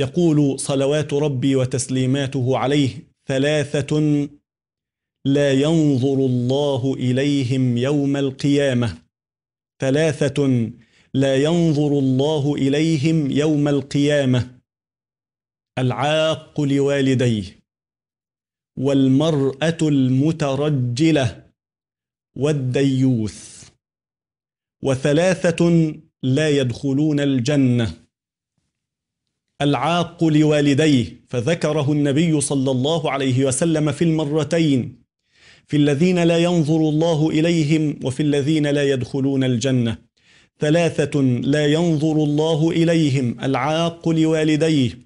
يقول صلوات ربي وتسليماته عليه ثلاثة لا ينظر الله إليهم يوم القيامة ثلاثة لا ينظر الله إليهم يوم القيامة العاق لوالديه والمرأة المترجلة والديوث وثلاثة لا يدخلون الجنة العاق لوالديه فذكره النبي صلى الله عليه وسلم في المرتين في الذين لا ينظر الله إليهم وفي الذين لا يدخلون الجنة ثلاثة لا ينظر الله إليهم العاق لوالديه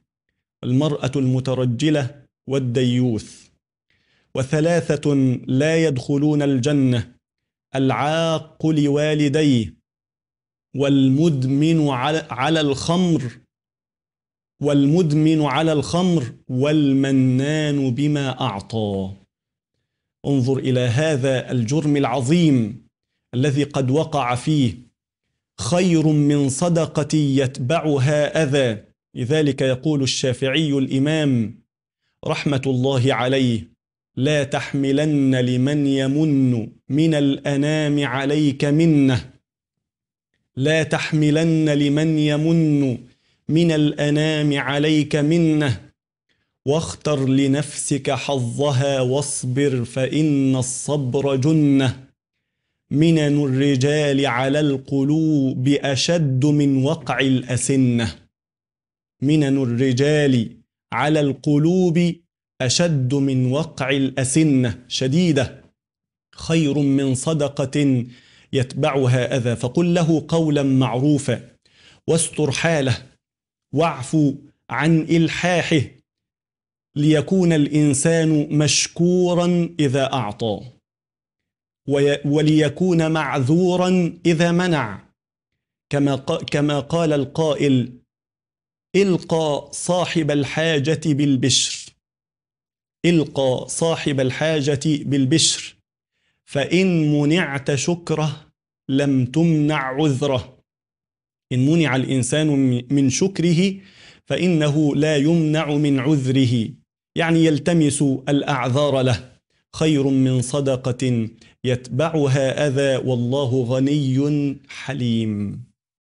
المرأة المترجلة والديوث وثلاثة لا يدخلون الجنة العاق لوالديه والمدمن على الخمر والمدمن على الخمر والمنان بما أعطى انظر إلى هذا الجرم العظيم الذي قد وقع فيه خير من صدقة يتبعها أذى لذلك يقول الشافعي الإمام رحمة الله عليه لا تحملن لمن يمن من الأنام عليك منه لا تحملن لمن يمن من الأنام عليك منه واختر لنفسك حظها واصبر فإن الصبر جنة منن الرجال على القلوب أشد من وقع الأسنة منن الرجال على القلوب أشد من وقع الأسنة شديدة خير من صدقة يتبعها أذى فقل له قولا معروفا واستر حاله واعفو عن إلحاحه ليكون الإنسان مشكورا إذا أعطى وليكون معذورا إذا منع كما كما قال القائل القى صاحب الحاجة بالبشر القى صاحب الحاجة بالبشر فإن منعت شكره لم تمنع عذره إن منع الإنسان من شكره فإنه لا يمنع من عذره يعني يلتمس الأعذار له خير من صدقة يتبعها أذى والله غني حليم